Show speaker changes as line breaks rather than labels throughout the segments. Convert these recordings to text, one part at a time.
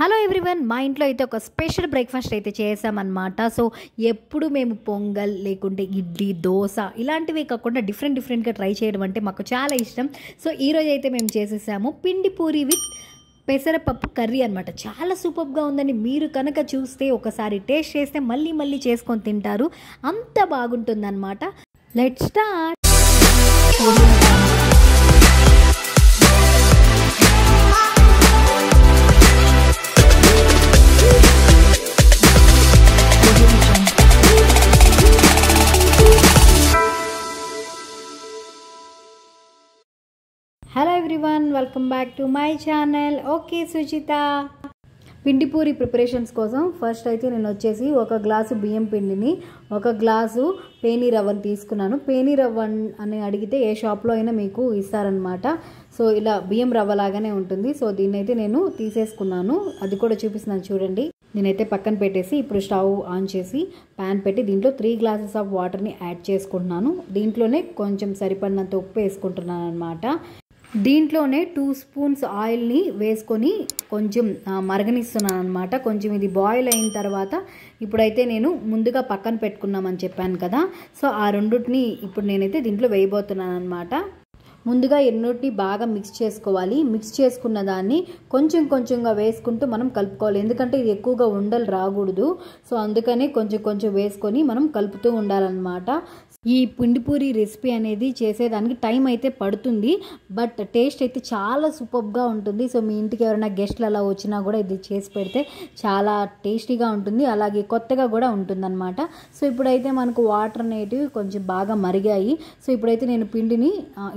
hello everyone మా ఇంట్లో అయితే ఒక స్పెషల్ బ్రేక్ఫాస్ట్ అయితే చేసామన్నమాట సో ఎప్పుడు మేము పొంగల్ లేకుంటే ఇడ్లీ దోశ ఇలాంటివి కాకుండా డిఫరెంట్ డిఫరెంట్గా ట్రై చేయడం అంటే మాకు చాలా ఇష్టం సో ఈరోజు అయితే మేము చేసేసాము పిండి పూరి విత్ పెసరపప్పు కర్రీ అనమాట చాలా సూపర్గా ఉందని మీరు కనుక చూస్తే ఒకసారి టేస్ట్ చేస్తే మళ్ళీ మళ్ళీ చేసుకొని తింటారు అంత బాగుంటుందన్నమాట let start hello everyone welcome back to my channel okay Suchitha పిండి పూరి ప్రిపరేషన్స్ కోసం ఫస్ట్ అయితే నేను వచ్చేసి ఒక గ్లాసు బియ్యం పిండిని ఒక గ్లాసు పేనీ రవ్వను తీసుకున్నాను పేనీ రవ్వ అని అడిగితే ఏ షాప్లో అయినా మీకు ఇస్తారనమాట సో ఇలా బియ్యం రవ్వ లాగానే ఉంటుంది సో దీన్ని అయితే నేను తీసేసుకున్నాను అది కూడా చూపిస్తున్నాను చూడండి నేనైతే పక్కన పెట్టేసి ఇప్పుడు స్టవ్ ఆన్ చేసి ప్యాన్ పెట్టి దీంట్లో త్రీ గ్లాసెస్ ఆఫ్ వాటర్ని యాడ్ చేసుకుంటున్నాను దీంట్లోనే కొంచెం సరిపడినంత ఉప్పు వేసుకుంటున్నాను అనమాట దీంట్లోనే టూ స్పూన్స్ ఆయిల్ని వేసుకొని కొంచెం మరగనిస్తున్నాను అనమాట కొంచెం ఇది బాయిల్ అయిన తర్వాత ఇప్పుడైతే నేను ముందుగా పక్కన పెట్టుకున్నామని చెప్పాను కదా సో ఆ రెండుటిని ఇప్పుడు నేనైతే దీంట్లో వేయబోతున్నాను అనమాట ముందుగా ఎన్నోటిని బాగా మిక్స్ చేసుకోవాలి మిక్స్ చేసుకున్న దాన్ని కొంచెం కొంచెంగా వేసుకుంటూ మనం కలుపుకోవాలి ఎందుకంటే ఇది ఎక్కువగా ఉండలు రాకూడదు సో అందుకనే కొంచెం కొంచెం వేసుకొని మనం కలుపుతూ ఉండాలన్నమాట ఈ పిండిపూరి రెసిపీ అనేది చేసేదానికి టైం అయితే పడుతుంది బట్ టేస్ట్ అయితే చాలా సూపర్గా ఉంటుంది సో మీ ఇంటికి ఎవరైనా గెస్ట్లు అలా వచ్చినా కూడా ఇది చేసి పెడితే చాలా టేస్టీగా ఉంటుంది అలాగే కొత్తగా కూడా ఉంటుందన్నమాట సో ఇప్పుడైతే మనకు వాటర్ అనేటివి కొంచెం బాగా మరిగాయి సో ఇప్పుడైతే నేను పిండిని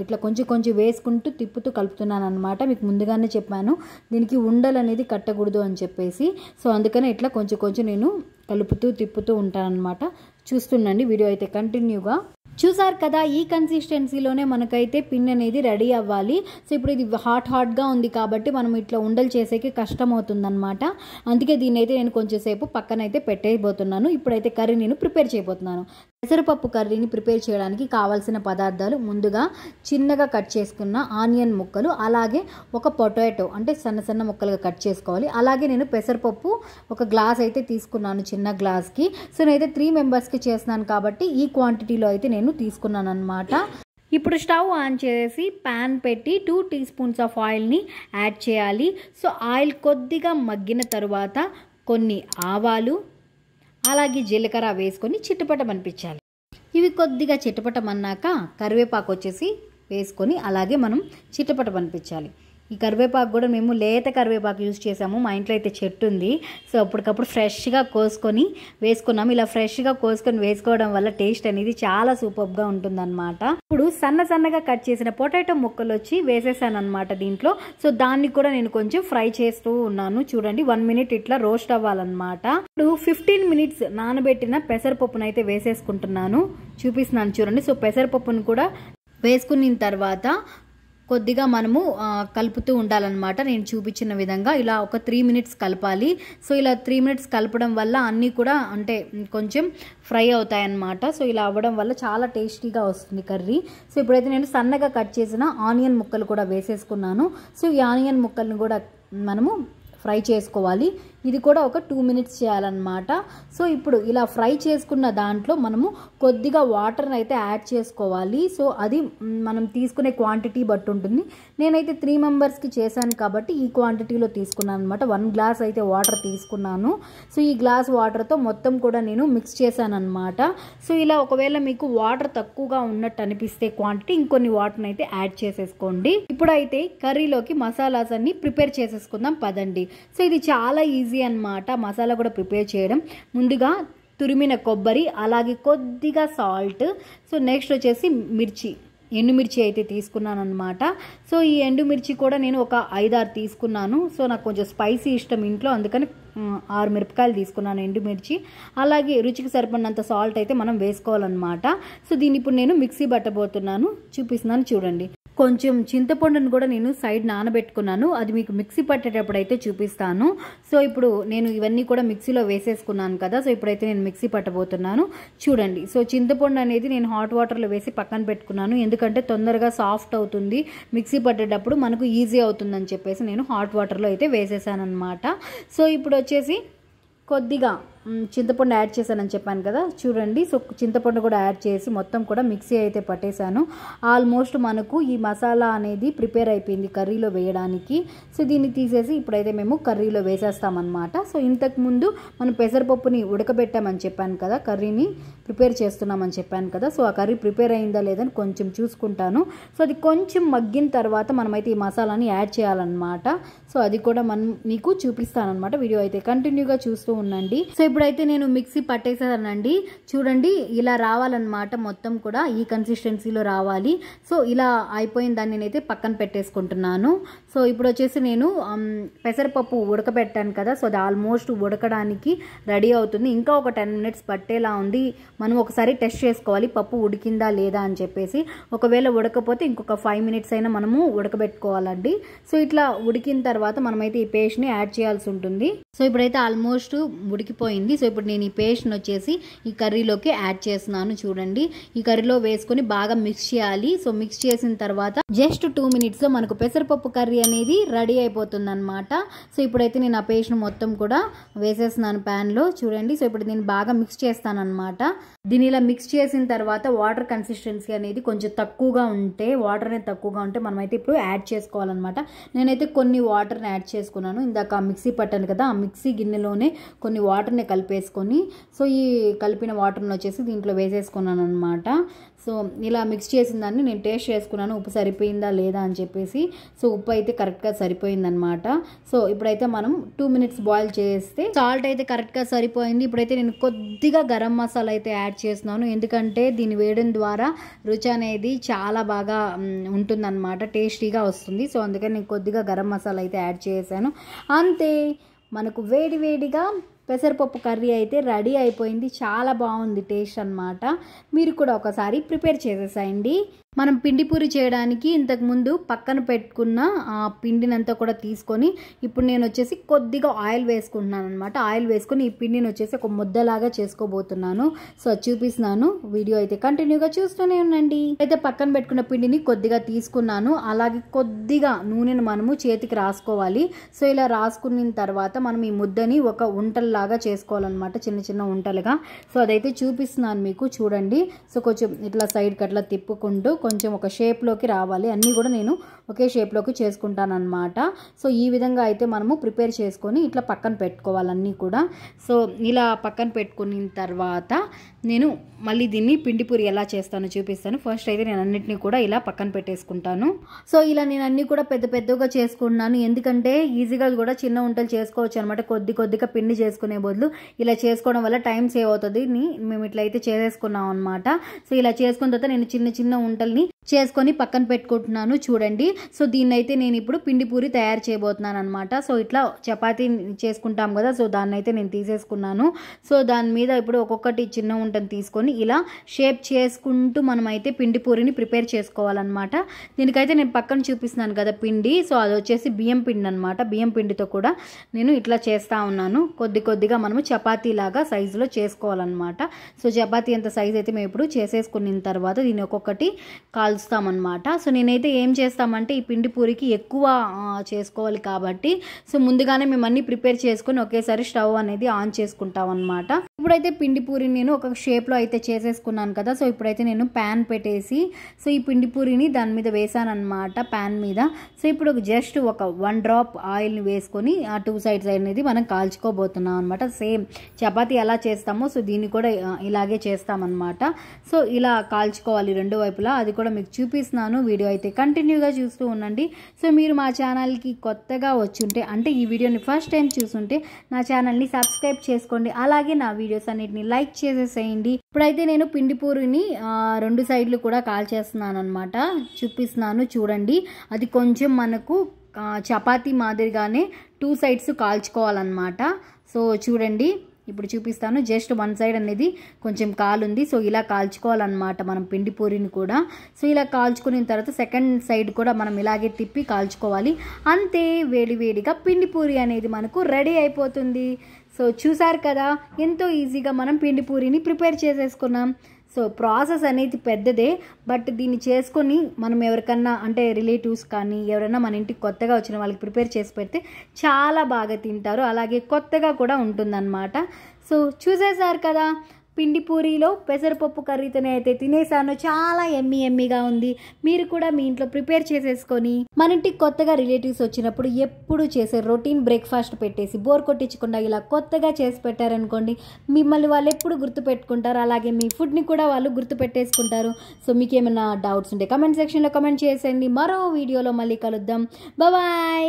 ఇట్లా కొంచెం కొంచెం వేసుకుంటూ తిప్పుతూ కలుపుతున్నాను అనమాట మీకు ముందుగానే చెప్పాను దీనికి ఉండలు అనేది కట్టకూడదు అని చెప్పేసి సో అందుకనే ఇట్లా కొంచెం కొంచెం నేను కలుపుతూ తిప్పుతూ ఉంటాను అనమాట చూస్తుండండి వీడియో అయితే కంటిన్యూగా చూసారు కదా ఈ కన్సిస్టెన్సీలోనే మనకైతే పిన్ అనేది రెడీ అవ్వాలి సో ఇప్పుడు ఇది హాట్ హాట్గా ఉంది కాబట్టి మనం ఇట్లా ఉండలు చేసేకి కష్టం అవుతుందన్నమాట అందుకే దీన్ని అయితే నేను కొంచెం సేపు పక్కనైతే పెట్టేయబోతున్నాను ఇప్పుడైతే కర్రీ నేను ప్రిపేర్ చేయబోతున్నాను పెసరపప్పు కర్రీని ప్రిపేర్ చేయడానికి కావాల్సిన పదార్థాలు ముందుగా చిన్నగా కట్ చేసుకున్న ఆనియన్ ముక్కలు అలాగే ఒక పొటాటో అంటే సన్న సన్న ముక్కలుగా కట్ చేసుకోవాలి అలాగే నేను పెసరపప్పు ఒక గ్లాస్ అయితే తీసుకున్నాను చిన్న గ్లాస్కి సో నేనైతే త్రీ మెంబర్స్కి చేస్తున్నాను కాబట్టి ఈ క్వాంటిటీలో అయితే నేను తీసుకున్నాను అనమాట ఇప్పుడు స్టవ్ ఆన్ చేసి ప్యాన్ పెట్టి టూ టీ స్పూన్స్ ఆఫ్ ఆయిల్ని యాడ్ చేయాలి సో ఆయిల్ కొద్దిగా మగ్గిన తరువాత కొన్ని ఆవాలు అలాగే జీలకర్ర వేసుకొని చిట్టుపటమనిపించాలి ఇవి కొద్దిగా చిట్టుపటమన్నాక కరివేపాకు వచ్చేసి వేసుకొని అలాగే మనం చిట్టుపటమనిపించాలి ఈ కరివేపాకు కూడా మేము లేత కరివేపాకు యూజ్ చేసాము మా ఇంట్లో అయితే చెట్టు ఉంది సో అప్పటికప్పుడు ఫ్రెష్గా కోసుకొని వేసుకున్నాము ఇలా ఫ్రెష్గా కోసుకొని వేసుకోవడం వల్ల టేస్ట్ అనేది చాలా సూపర్గా ఉంటుందన్నమాట ఇప్పుడు సన్న సన్నగా కట్ చేసిన పొటాటో ముక్కలు వచ్చి వేసేసాను అనమాట దీంట్లో సో దాన్ని కూడా నేను కొంచెం ఫ్రై చేస్తూ ఉన్నాను చూడండి వన్ మినిట్ ఇట్లా రోస్ట్ అవ్వాలన్నమాట ఇప్పుడు ఫిఫ్టీన్ మినిట్స్ నానబెట్టిన పెసరపప్పును అయితే వేసేసుకుంటున్నాను చూపిస్తున్నాను చూడండి సో పెసరపప్పును కూడా వేసుకున్న తర్వాత కొద్దిగా మనము కలుపుతూ ఉండాలన్నమాట నేను చూపించిన విధంగా ఇలా ఒక త్రీ మినిట్స్ కలపాలి సో ఇలా త్రీ మినిట్స్ కలపడం వల్ల అన్నీ కూడా అంటే కొంచెం ఫ్రై అవుతాయన్నమాట సో ఇలా అవ్వడం వల్ల చాలా టేస్టీగా వస్తుంది కర్రీ సో ఇప్పుడైతే నేను సన్నగా కట్ చేసిన ఆనియన్ ముక్కలు కూడా వేసేసుకున్నాను సో ఈ ఆనియన్ ముక్కలను కూడా మనము ఫ్రై చేసుకోవాలి ఇది కూడా ఒక టూ మినిట్స్ చేయాలన్నమాట సో ఇప్పుడు ఇలా ఫ్రై చేసుకున్న దాంట్లో మనము కొద్దిగా వాటర్ని అయితే యాడ్ చేసుకోవాలి సో అది మనం తీసుకునే క్వాంటిటీ బట్టి ఉంటుంది నేనైతే త్రీ మెంబర్స్కి చేశాను కాబట్టి ఈ క్వాంటిటీలో తీసుకున్నాను అనమాట వన్ గ్లాస్ అయితే వాటర్ తీసుకున్నాను సో ఈ గ్లాస్ వాటర్తో మొత్తం కూడా నేను మిక్స్ చేశాను అనమాట సో ఇలా ఒకవేళ మీకు వాటర్ తక్కువగా ఉన్నట్టు అనిపిస్తే క్వాంటిటీ ఇంకొన్ని వాటర్ని అయితే యాడ్ చేసేసుకోండి ఇప్పుడైతే కర్రీలోకి మసాలాస్ అన్ని ప్రిపేర్ చేసేసుకుందాం పదండి సో ఇది చాలా ఈజీ ఈజీ అనమాట మసాలా కూడా ప్రిపేర్ చేయడం ముందుగా తురిమిన కొబ్బరి అలాగే కొద్దిగా సాల్ట్ సో నెక్స్ట్ వచ్చేసి మిర్చి ఎండుమిర్చి అయితే తీసుకున్నాను అనమాట సో ఈ ఎండుమిర్చి కూడా నేను ఒక ఐదారు తీసుకున్నాను సో నాకు కొంచెం స్పైసీ ఇష్టం ఇంట్లో అందుకని ఆరు మిరపకాయలు తీసుకున్నాను ఎండుమిర్చి అలాగే రుచికి సరిపడినంత సాల్ట్ అయితే మనం వేసుకోవాలన్నమాట సో దీన్ని ఇప్పుడు నేను మిక్సీ పట్టబోతున్నాను చూపిస్తున్నాను చూడండి కొంచెం చింతపండును కూడా నేను సైడ్ నానబెట్టుకున్నాను అది మీకు మిక్సీ పట్టేటప్పుడు అయితే చూపిస్తాను సో ఇప్పుడు నేను ఇవన్నీ కూడా మిక్సీలో వేసేసుకున్నాను కదా సో ఇప్పుడైతే నేను మిక్సీ పట్టబోతున్నాను చూడండి సో చింతపండు అనేది నేను హాట్ వాటర్లో వేసి పక్కన పెట్టుకున్నాను ఎందుకంటే తొందరగా సాఫ్ట్ అవుతుంది మిక్సీ పట్టేటప్పుడు మనకు ఈజీ అవుతుందని చెప్పేసి నేను హాట్ వాటర్లో అయితే వేసేసాను అనమాట సో ఇప్పుడు వచ్చేసి కొద్దిగా చింతపండు యాడ్ చేశానని చెప్పాను కదా చూడండి సో చింతపండు కూడా యాడ్ చేసి మొత్తం కూడా మిక్సీ అయితే పట్టేశాను ఆల్మోస్ట్ మనకు ఈ మసాలా అనేది ప్రిపేర్ అయిపోయింది కర్రీలో వేయడానికి సో దీన్ని తీసేసి ఇప్పుడైతే మేము కర్రీలో వేసేస్తామన్నమాట సో ఇంతకుముందు మనం పెసరపప్పుని ఉడకబెట్టామని చెప్పాను కదా కర్రీని ప్రిపేర్ చేస్తున్నామని చెప్పాను కదా సో ఆ కర్రీ ప్రిపేర్ అయిందా లేదని కొంచెం చూసుకుంటాను సో అది కొంచెం మగ్గిన తర్వాత మనమైతే ఈ మసాలాని యాడ్ చేయాలన్నమాట సో అది కూడా మనం మీకు చూపిస్తానమాట వీడియో అయితే కంటిన్యూగా చూస్తూ ఉండండి సో ఇప్పుడైతే నేను మిక్సీ పట్టేసానండి చూడండి ఇలా రావాలన్నమాట మొత్తం కూడా ఈ కన్సిస్టెన్సీలో రావాలి సో ఇలా అయిపోయిన దాన్ని నేనైతే పక్కన పెట్టేసుకుంటున్నాను సో ఇప్పుడు వచ్చేసి నేను పెసరపప్పు ఉడకబెట్టాను కదా సో అది ఆల్మోస్ట్ ఉడకడానికి రెడీ అవుతుంది ఇంకా ఒక టెన్ మినిట్స్ పట్టేలా ఉంది మనం ఒకసారి టెస్ట్ చేసుకోవాలి పప్పు ఉడికిందా లేదా అని చెప్పేసి ఒకవేళ ఉడకపోతే ఇంకొక ఫైవ్ మినిట్స్ అయినా మనము ఉడకబెట్టుకోవాలండి సో ఇట్లా ఉడికిన తర్వాత మనమైతే ఈ పేస్ట్ని యాడ్ చేయాల్సి ఉంటుంది సో ఇప్పుడైతే ఆల్మోస్ట్ ఉడికిపోయింది అయింది సో ఇప్పుడు నేను ఈ పేస్ట్ని వచ్చేసి ఈ కర్రీలోకి యాడ్ చేస్తున్నాను చూడండి ఈ కర్రీలో వేసుకొని బాగా మిక్స్ చేయాలి సో మిక్స్ చేసిన తర్వాత జస్ట్ టూ మినిట్స్లో మనకు పెసరపప్పు కర్రీ అనేది రెడీ అయిపోతుంది అనమాట సో ఇప్పుడైతే నేను ఆ పేస్ట్ను మొత్తం కూడా వేసేస్తున్నాను ప్యాన్లో చూడండి సో ఇప్పుడు దీన్ని బాగా మిక్స్ చేస్తాను అనమాట దీని ఇలా మిక్స్ చేసిన తర్వాత వాటర్ కన్సిస్టెన్సీ అనేది కొంచెం తక్కువగా ఉంటే వాటర్ అనేది తక్కువగా ఉంటే మనమైతే ఇప్పుడు యాడ్ చేసుకోవాలన్నమాట నేనైతే కొన్ని వాటర్ని యాడ్ చేసుకున్నాను ఇందాక మిక్సీ పట్టాను కదా ఆ మిక్సీ గిన్నెలోనే కొన్ని వాటర్ని కలిపేసుకొని సో ఈ కలిపిన వాటర్ని వచ్చేసి దీంట్లో వేసేసుకున్నాను అనమాట సో ఇలా మిక్స్ చేసిన దాన్ని నేను టేస్ట్ చేసుకున్నాను ఉప్పు సరిపోయిందా లేదా అని చెప్పేసి సో ఉప్పు అయితే కరెక్ట్గా సరిపోయిందనమాట సో ఇప్పుడైతే మనం టూ మినిట్స్ బాయిల్ చేస్తే సాల్ట్ అయితే కరెక్ట్గా సరిపోయింది ఇప్పుడైతే నేను కొద్దిగా గరం మసాలా అయితే యాడ్ చేస్తున్నాను ఎందుకంటే దీన్ని వేయడం ద్వారా రుచి అనేది చాలా బాగా ఉంటుందన్నమాట టేస్టీగా వస్తుంది సో అందుకని నేను కొద్దిగా గరం మసాలా అయితే యాడ్ చేశాను అంతే మనకు వేడి వేడిగా పెసరపప్పు కర్రీ అయితే రెడీ అయిపోయింది చాలా బాగుంది టేస్ట్ అనమాట మీరు కూడా ఒకసారి ప్రిపేర్ చేసేసేయండి మనం పిండి పూరి చేయడానికి ఇంతకుముందు పక్కన పెట్టుకున్న ఆ పిండినంతా కూడా తీసుకొని ఇప్పుడు నేను వచ్చేసి కొద్దిగా ఆయిల్ వేసుకుంటున్నాను అనమాట ఆయిల్ వేసుకొని ఈ పిండిని వచ్చేసి ఒక ముద్దలాగా చేసుకోబోతున్నాను సో చూపిస్తున్నాను వీడియో అయితే కంటిన్యూగా చూస్తూనే ఉండండి అయితే పక్కన పెట్టుకున్న పిండిని కొద్దిగా తీసుకున్నాను అలాగే కొద్దిగా నూనెను మనము చేతికి రాసుకోవాలి సో ఇలా రాసుకున్న తర్వాత మనం ఈ ముద్దని ఒక ఉంటల్లాగా చేసుకోవాలన్నమాట చిన్న చిన్న ఉంటలుగా సో అదైతే చూపిస్తున్నాను మీకు చూడండి సో కొంచెం ఇట్లా సైడ్కి అట్లా తిప్పుకుంటూ కొంచెం ఒక షేప్లోకి రావాలి అన్నీ కూడా నేను ఒకే షేప్లోకి చేసుకుంటానమాట సో ఈ విధంగా అయితే మనము ప్రిపేర్ చేసుకొని ఇట్లా పక్కన పెట్టుకోవాలన్నీ కూడా సో ఇలా పక్కన పెట్టుకున్న తర్వాత నేను మళ్ళీ దీన్ని పిండి పూరి ఎలా చేస్తానో చూపిస్తాను ఫస్ట్ అయితే నేను అన్నిటినీ కూడా ఇలా పక్కన పెట్టేసుకుంటాను సో ఇలా నేను అన్నీ కూడా పెద్ద పెద్దగా చేసుకున్నాను ఎందుకంటే ఈజీగా కూడా చిన్న వంటలు చేసుకోవచ్చు అనమాట కొద్ది కొద్దిగా పిండి చేసుకునే బదులు ఇలా చేసుకోవడం వల్ల టైం సేవ్ అవుతుంది మేము ఇట్లా అయితే చేసేసుకున్నాం అనమాట సో ఇలా చేసుకున్న తర్వాత నేను చిన్న చిన్న వంటలు ముక్కల్ని చేసుకొని పక్కన పెట్టుకుంటున్నాను చూడండి సో దీన్నైతే నేను ఇప్పుడు పిండి పూరి తయారు చేయబోతున్నాను అనమాట సో ఇట్లా చపాతీ చేసుకుంటాం కదా సో దాన్ని అయితే నేను తీసేసుకున్నాను సో దాని మీద ఇప్పుడు ఒక్కొక్కటి చిన్న ఉంటని తీసుకొని ఇలా షేప్ చేసుకుంటూ మనమైతే పిండి పూరిని ప్రిపేర్ చేసుకోవాలన్నమాట దీనికైతే నేను పక్కన చూపిస్తున్నాను కదా పిండి సో అది వచ్చేసి బియ్యం పిండి అనమాట బియ్యం పిండితో కూడా నేను ఇట్లా చేస్తూ ఉన్నాను కొద్ది కొద్దిగా మనము చపాతీ లాగా సైజులో చేసుకోవాలన్నమాట సో చపాతీ ఎంత సైజ్ అయితే మేము ఇప్పుడు చేసేసుకున్న తర్వాత దీని ఒక్కొక్కటి కాల్స్తామన్నమాట సో నేనైతే ఏం చేస్తామంటే ఈ పిండి పూరికి ఎక్కువ చేసుకోవాలి కాబట్టి సో ముందుగానే మేము అన్నీ ప్రిపేర్ చేసుకొని ఒకేసారి స్టవ్ అనేది ఆన్ చేసుకుంటాం అనమాట ఇప్పుడైతే పిండి పూరిని నేను ఒక షేప్లో అయితే చేసేసుకున్నాను కదా సో ఇప్పుడైతే నేను ప్యాన్ పెట్టేసి సో ఈ పిండి పూరిని దాని మీద వేసాను అనమాట ప్యాన్ మీద సో ఇప్పుడు జస్ట్ ఒక వన్ డ్రాప్ ఆయిల్ని వేసుకొని ఆ టూ సైడ్స్ అనేది మనం కాల్చుకోబోతున్నాం అనమాట సేమ్ చపాతి ఎలా చేస్తామో సో దీన్ని కూడా ఇలాగే చేస్తామన్నమాట సో ఇలా కాల్చుకోవాలి రెండు వైపులా అది కూడా మీకు చూపిస్తున్నాను వీడియో అయితే కంటిన్యూగా చూస్తూ ఉండండి సో మీరు మా ఛానల్కి కొత్తగా వచ్చుంటే అంటే ఈ వీడియోని ఫస్ట్ టైం చూసుంటే నా ఛానల్ని సబ్స్క్రైబ్ చేసుకోండి అలాగే నా వీడియోస్ అన్నిటిని లైక్ చేసేసేయండి ఇప్పుడైతే నేను పిండి పూరిని రెండు సైడ్లు కూడా కాల్చేస్తున్నాను అనమాట చూపిస్తున్నాను చూడండి అది కొంచెం మనకు చపాతీ మాదిరిగానే టూ సైడ్స్ కాల్చుకోవాలన్నమాట సో చూడండి ఇప్పుడు చూపిస్తాను జస్ట్ వన్ సైడ్ అనేది కొంచెం కాలుంది సో ఇలా కాల్చుకోవాలన్నమాట మనం పిండి పూరిని కూడా సో ఇలా కాల్చుకున్న తర్వాత సెకండ్ సైడ్ కూడా మనం ఇలాగే తిప్పి కాల్చుకోవాలి అంతే వేడివేడిగా పిండి పూరి అనేది మనకు రెడీ అయిపోతుంది సో చూసారు కదా ఎంతో ఈజీగా మనం పిండి పూరిని ప్రిపేర్ చేసేసుకున్నాం సో ప్రాసెస్ అనేది పెద్దదే బట్ దీన్ని చేసుకొని మనం ఎవరికన్నా అంటే రిలేటివ్స్ కానీ ఎవరైనా మన ఇంటికి కొత్తగా వచ్చిన వాళ్ళకి ప్రిపేర్ చేసి పెడితే చాలా బాగా తింటారు అలాగే కొత్తగా కూడా ఉంటుందన్నమాట సో చూసేసారు కదా పిండి పూరీలో పెసరపప్పు కర్రీతోనే అయితే తినేసాను చాలా ఎమ్మి ఎమ్మిగా ఉంది మీరు కూడా మీ ఇంట్లో ప్రిపేర్ చేసేసుకొని మన ఇంటికి కొత్తగా రిలేటివ్స్ వచ్చినప్పుడు ఎప్పుడు చేసే రొటీన్ బ్రేక్ఫాస్ట్ పెట్టేసి బోర్ కొట్టించకుండా ఇలా కొత్తగా చేసి పెట్టారనుకోండి మిమ్మల్ని వాళ్ళు ఎప్పుడు గుర్తుపెట్టుకుంటారు అలాగే మీ ఫుడ్ని కూడా వాళ్ళు గుర్తుపెట్టేసుకుంటారు సో మీకు ఏమైనా డౌట్స్ ఉంటే కమెంట్ సెక్షన్లో కమెంట్ చేసేయండి మరో వీడియోలో మళ్ళీ కలుద్దాం బాయ్